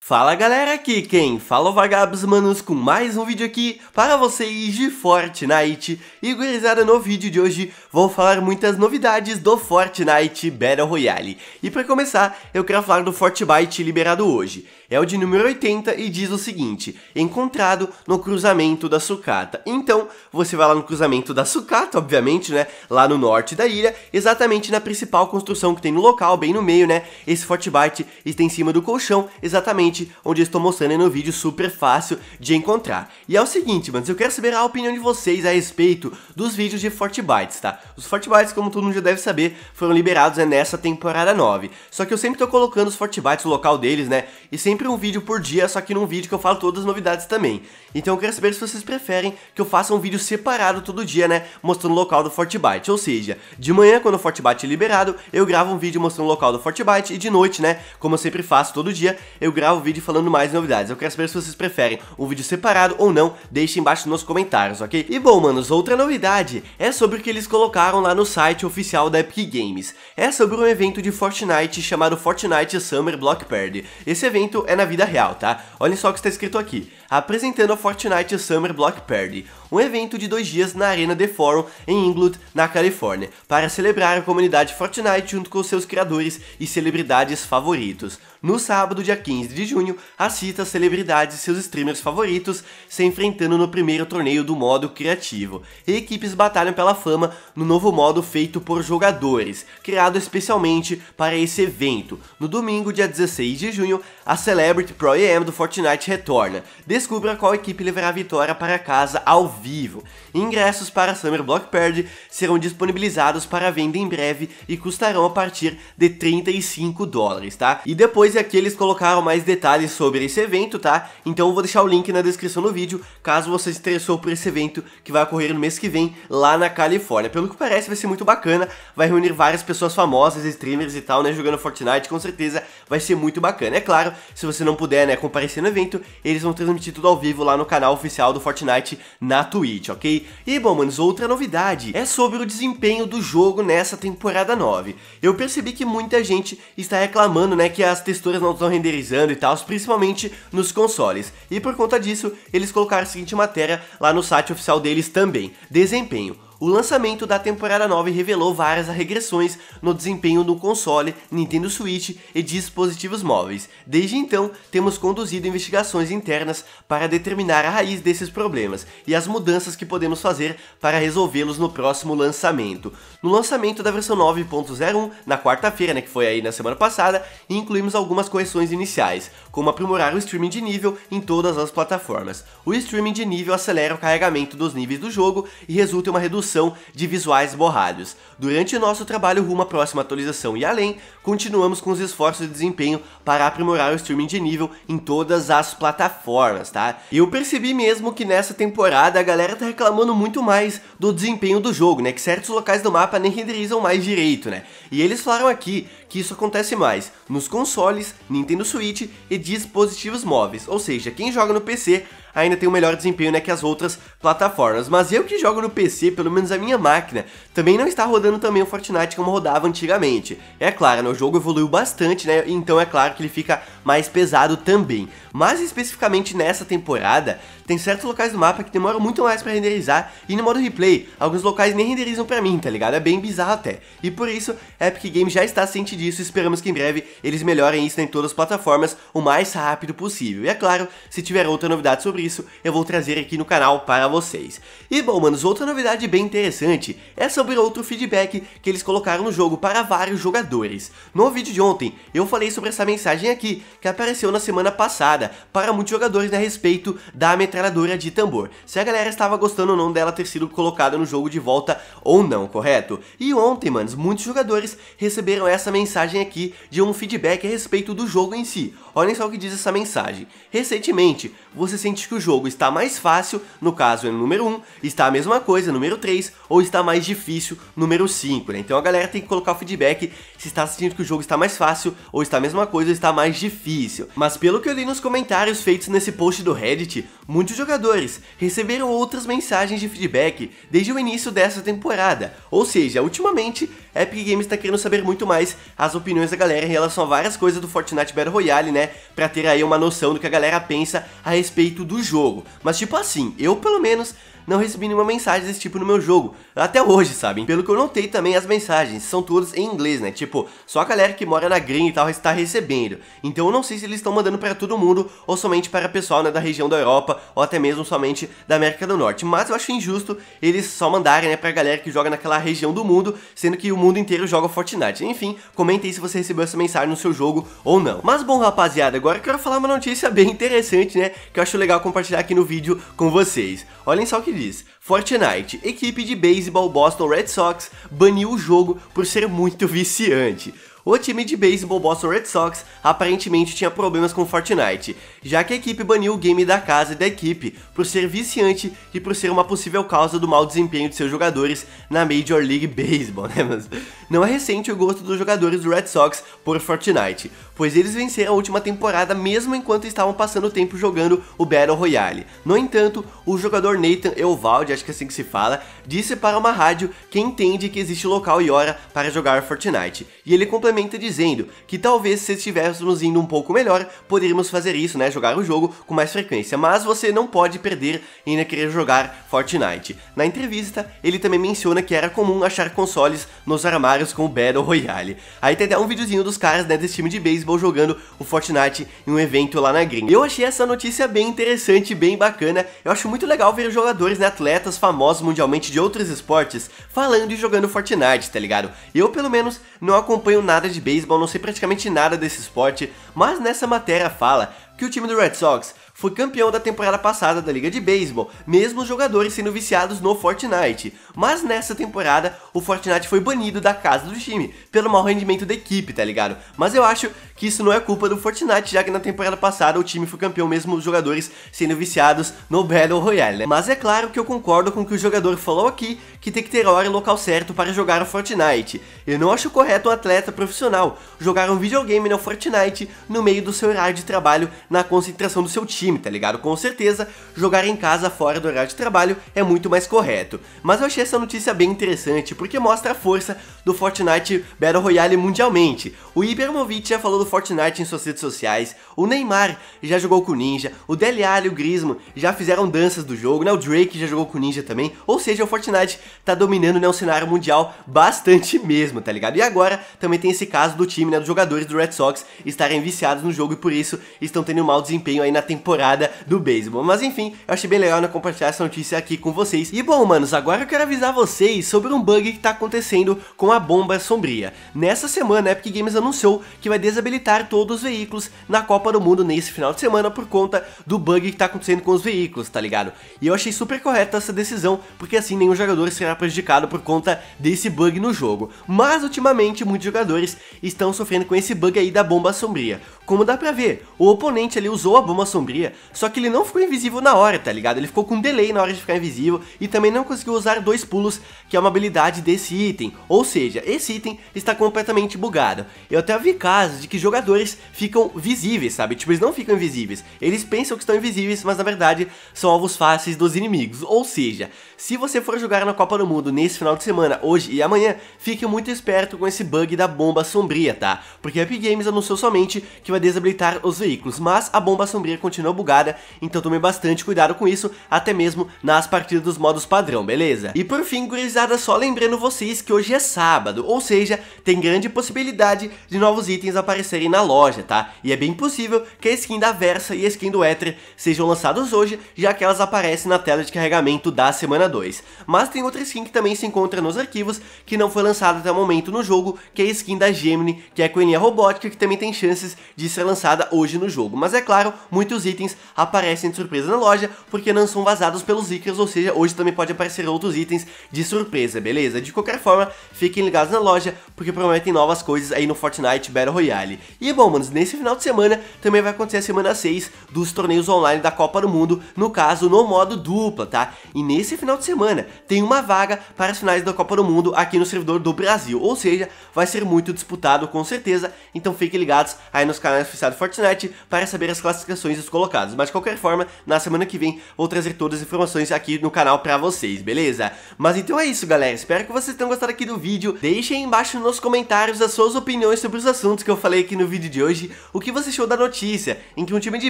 Fala galera, aqui quem fala é o Vagabos Manos com mais um vídeo aqui para vocês de Fortnite E gurizada, no vídeo de hoje vou falar muitas novidades do Fortnite Battle Royale E para começar, eu quero falar do Fortnite liberado hoje é o de número 80 e diz o seguinte: encontrado no cruzamento da sucata. Então, você vai lá no cruzamento da sucata, obviamente, né? Lá no norte da ilha, exatamente na principal construção que tem no local, bem no meio, né? Esse Bite está em cima do colchão, exatamente onde eu estou mostrando aí no vídeo, super fácil de encontrar. E é o seguinte, mano, eu quero saber a opinião de vocês a respeito dos vídeos de Bites, tá? Os Bites, como todo mundo já deve saber, foram liberados né, nessa temporada 9. Só que eu sempre tô colocando os Bites no local deles, né? E sempre sempre um vídeo por dia, só que num vídeo que eu falo todas as novidades também. Então eu quero saber se vocês preferem que eu faça um vídeo separado todo dia, né, mostrando o local do Fortbyte. Ou seja, de manhã, quando o Fortbyte é liberado, eu gravo um vídeo mostrando o local do Fortbyte e de noite, né, como eu sempre faço todo dia, eu gravo um vídeo falando mais novidades. Eu quero saber se vocês preferem um vídeo separado ou não, deixem embaixo nos comentários, ok? E bom, manos, outra novidade é sobre o que eles colocaram lá no site oficial da Epic Games. É sobre um evento de Fortnite chamado Fortnite Summer Block Party. Esse evento é na vida real, tá? Olhem só o que está escrito aqui apresentando a Fortnite Summer Block Party, um evento de dois dias na Arena The Forum em Inglewood, na Califórnia, para celebrar a comunidade Fortnite junto com seus criadores e celebridades favoritos. No sábado, dia 15 de junho, assista as celebridades e seus streamers favoritos se enfrentando no primeiro torneio do modo criativo. Equipes batalham pela fama no novo modo feito por jogadores, criado especialmente para esse evento. No domingo, dia 16 de junho, a Celebrity Pro EM do Fortnite retorna. Descubra qual equipe levará a vitória para casa ao vivo. Ingressos para Summer Block Party serão disponibilizados para venda em breve e custarão a partir de 35 dólares, tá? E depois é e aqui eles colocaram mais detalhes sobre esse evento, tá? Então eu vou deixar o link na descrição do vídeo, caso você se interessou por esse evento que vai ocorrer no mês que vem lá na Califórnia. Pelo que parece vai ser muito bacana, vai reunir várias pessoas famosas, streamers e tal, né, jogando Fortnite, com certeza vai ser muito bacana. É claro, se você não puder, né, comparecer no evento, eles vão transmitir tudo ao vivo lá no canal oficial do Fortnite na Twitch, ok? E bom, manos, outra novidade é sobre o desempenho do jogo nessa temporada 9. Eu percebi que muita gente está reclamando, né, que as texturas texturas não estão renderizando e tal, principalmente nos consoles. E por conta disso, eles colocaram a seguinte matéria lá no site oficial deles também: desempenho. O lançamento da temporada 9 revelou várias regressões no desempenho do console, Nintendo Switch e dispositivos móveis. Desde então, temos conduzido investigações internas para determinar a raiz desses problemas e as mudanças que podemos fazer para resolvê-los no próximo lançamento. No lançamento da versão 9.01, na quarta-feira, né, que foi aí na semana passada, incluímos algumas correções iniciais como aprimorar o streaming de nível em todas as plataformas. O streaming de nível acelera o carregamento dos níveis do jogo e resulta em uma redução de visuais borrados. Durante nosso trabalho rumo à próxima atualização e além, continuamos com os esforços de desempenho para aprimorar o streaming de nível em todas as plataformas, tá? E eu percebi mesmo que nessa temporada a galera tá reclamando muito mais do desempenho do jogo, né? Que certos locais do mapa nem renderizam mais direito, né? E eles falaram aqui que isso acontece mais nos consoles, Nintendo Switch e dispositivos móveis, ou seja, quem joga no PC ainda tem um melhor desempenho né, que as outras plataformas. Mas eu que jogo no PC, pelo menos a minha máquina, também não está rodando também o Fortnite como rodava antigamente. É claro, né, o jogo evoluiu bastante, né? Então é claro que ele fica mais pesado também. Mas especificamente nessa temporada, tem certos locais do mapa que demoram muito mais para renderizar e no modo replay, alguns locais nem renderizam para mim, tá ligado? É bem bizarro até. E por isso, Epic Games já está ciente disso e esperamos que em breve eles melhorem isso em todas as plataformas o mais rápido possível. E é claro, se tiver outra novidade sobre isso eu vou trazer aqui no canal para vocês. E bom, manos, outra novidade bem interessante é sobre outro feedback que eles colocaram no jogo para vários jogadores. No vídeo de ontem, eu falei sobre essa mensagem aqui, que apareceu na semana passada para muitos jogadores a respeito da metralhadora de tambor. Se a galera estava gostando ou não dela ter sido colocada no jogo de volta ou não, correto? E ontem, manos, muitos jogadores receberam essa mensagem aqui de um feedback a respeito do jogo em si. Olhem só o que diz essa mensagem. Recentemente, você sente que o jogo está mais fácil, no caso é no número 1, está a mesma coisa, número 3, ou está mais difícil, número 5, né? Então a galera tem que colocar o feedback se está sentindo que o jogo está mais fácil, ou está a mesma coisa, ou está mais difícil. Mas pelo que eu li nos comentários feitos nesse post do Reddit, muitos jogadores receberam outras mensagens de feedback desde o início dessa temporada, ou seja, ultimamente Epic Games está querendo saber muito mais as opiniões da galera em relação a várias coisas do Fortnite Battle Royale, né? Pra ter aí uma noção do que a galera pensa a respeito do do jogo. Mas tipo assim, eu pelo menos não recebi nenhuma mensagem desse tipo no meu jogo. Até hoje, sabem? Pelo que eu notei também, as mensagens são todas em inglês, né? Tipo, só a galera que mora na gringa e tal está recebendo. Então eu não sei se eles estão mandando para todo mundo ou somente para pessoal né, da região da Europa ou até mesmo somente da América do Norte. Mas eu acho injusto eles só mandarem né, pra galera que joga naquela região do mundo, sendo que o mundo inteiro joga Fortnite. Enfim, comente se você recebeu essa mensagem no seu jogo ou não. Mas bom, rapaziada, agora eu quero falar uma notícia bem interessante, né? Que eu acho legal compartilhar aqui no vídeo com vocês. Olhem só o que diz, Fortnite, equipe de beisebol Boston Red Sox, baniu o jogo por ser muito viciante o time de beisebol Boston Red Sox aparentemente tinha problemas com Fortnite, já que a equipe baniu o game da casa e da equipe por ser viciante e por ser uma possível causa do mau desempenho de seus jogadores na Major League Baseball, né, mas não é recente o gosto dos jogadores do Red Sox por Fortnite, pois eles venceram a última temporada mesmo enquanto estavam passando o tempo jogando o Battle Royale. No entanto, o jogador Nathan Eovaldi, acho que é assim que se fala, disse para uma rádio que entende que existe local e hora para jogar Fortnite, e ele complementou dizendo que talvez se estivéssemos indo um pouco melhor, poderíamos fazer isso, né? Jogar o jogo com mais frequência, mas você não pode perder e ainda querer jogar Fortnite. Na entrevista, ele também menciona que era comum achar consoles nos armários com o Battle Royale. Aí tem até um videozinho dos caras, né, desse time de beisebol jogando o Fortnite em um evento lá na gringa. Eu achei essa notícia bem interessante, bem bacana. Eu acho muito legal ver jogadores, né, atletas famosos mundialmente de outros esportes falando e jogando Fortnite, tá ligado? Eu, pelo menos, não acompanho nada nada de beisebol, não sei praticamente nada desse esporte, mas nessa matéria fala que o time do Red Sox foi campeão da temporada passada da Liga de Beisebol, mesmo os jogadores sendo viciados no Fortnite. Mas nessa temporada, o Fortnite foi banido da casa do time, pelo mau rendimento da equipe, tá ligado? Mas eu acho que isso não é culpa do Fortnite, já que na temporada passada o time foi campeão mesmo os jogadores sendo viciados no Battle Royale, né? Mas é claro que eu concordo com o que o jogador falou aqui, que tem que ter hora e local certo para jogar o Fortnite. Eu não acho correto um atleta profissional jogar um videogame no Fortnite no meio do seu horário de trabalho na concentração do seu time time, tá ligado? Com certeza, jogar em casa fora do horário de trabalho é muito mais correto. Mas eu achei essa notícia bem interessante, porque mostra a força do Fortnite Battle Royale mundialmente. O Ibermovic já falou do Fortnite em suas redes sociais, o Neymar já jogou com o Ninja, o Dele e o Grismo já fizeram danças do jogo, né? O Drake já jogou com o Ninja também, ou seja, o Fortnite tá dominando né, o cenário mundial bastante mesmo, tá ligado? E agora também tem esse caso do time, né, dos jogadores do Red Sox estarem viciados no jogo e por isso estão tendo um mau desempenho aí na temporada temporada do beisebol. Mas enfim, eu achei bem legal né, compartilhar essa notícia aqui com vocês. E bom, manos, agora eu quero avisar vocês sobre um bug que tá acontecendo com a bomba sombria. Nessa semana, a Epic Games anunciou que vai desabilitar todos os veículos na Copa do Mundo nesse final de semana por conta do bug que tá acontecendo com os veículos, tá ligado? E eu achei super correta essa decisão, porque assim nenhum jogador será prejudicado por conta desse bug no jogo. Mas ultimamente muitos jogadores estão sofrendo com esse bug aí da bomba sombria. Como dá pra ver, o oponente ali usou a bomba sombria magia. Só que ele não ficou invisível na hora, tá ligado? Ele ficou com um delay na hora de ficar invisível e também não conseguiu usar dois pulos, que é uma habilidade desse item. Ou seja, esse item está completamente bugado. Eu até vi casos de que jogadores ficam visíveis, sabe? Tipo, eles não ficam invisíveis. Eles pensam que estão invisíveis, mas na verdade são alvos fáceis dos inimigos. Ou seja, se você for jogar na Copa do Mundo nesse final de semana, hoje e amanhã, fique muito esperto com esse bug da bomba sombria, tá? Porque a Epic Games anunciou somente que vai desabilitar os veículos, mas a bomba sombria continua bugada, então tome bastante cuidado com isso, até mesmo nas partidas dos modos padrão, beleza? E por fim, gurizada, só lembrando vocês que hoje é sábado, ou seja, tem grande possibilidade de novos itens aparecerem na loja, tá? E é bem possível que a skin da Versa e a skin do Ether sejam lançados hoje, já que elas aparecem na tela de carregamento da semana 2. Mas tem outra skin que também se encontra nos arquivos, que não foi lançada até o momento no jogo, que é a skin da Gemini, que é a coelhinha robótica, que também tem chances de ser lançada hoje no jogo. Mas é claro, muitos itens itens aparecem de surpresa na loja, porque não são vazados pelos Icarus, ou seja, hoje também pode aparecer outros itens de surpresa, beleza? De qualquer forma, fiquem ligados na loja, porque prometem novas coisas aí no Fortnite Battle Royale. E bom, manos, nesse final de semana também vai acontecer a semana 6 dos torneios online da Copa do Mundo, no caso, no modo dupla, tá? E nesse final de semana tem uma vaga para as finais da Copa do Mundo aqui no servidor do Brasil, ou seja, vai ser muito disputado com certeza, então fiquem ligados aí nos canais oficiais do Fortnite para saber as classificações dos colocados colocados. Mas de qualquer forma, na semana que vem vou trazer todas as informações aqui no canal pra vocês, beleza? Mas então é isso, galera. Espero que vocês tenham gostado aqui do vídeo. Deixem embaixo nos comentários as suas opiniões sobre os assuntos que eu falei aqui no vídeo de hoje. O que você achou da notícia em que um time de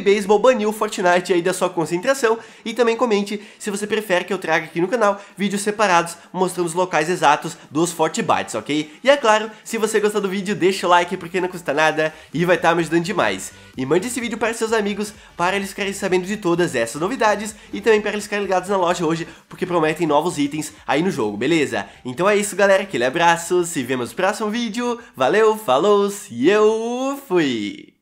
beisebol baniu o Fortnite aí da sua concentração. E também comente se você prefere que eu traga aqui no canal vídeos separados mostrando os locais exatos dos Fortnite ok? E é claro, se você gostou do vídeo, deixa o like porque não custa nada e vai estar tá me ajudando demais. E mande esse vídeo para seus amigos para para eles ficarem sabendo de todas essas novidades e também para eles ficarem ligados na loja hoje, porque prometem novos itens aí no jogo, beleza? Então é isso, galera. Aquele abraço, se vemos no próximo vídeo. Valeu, falou e eu fui!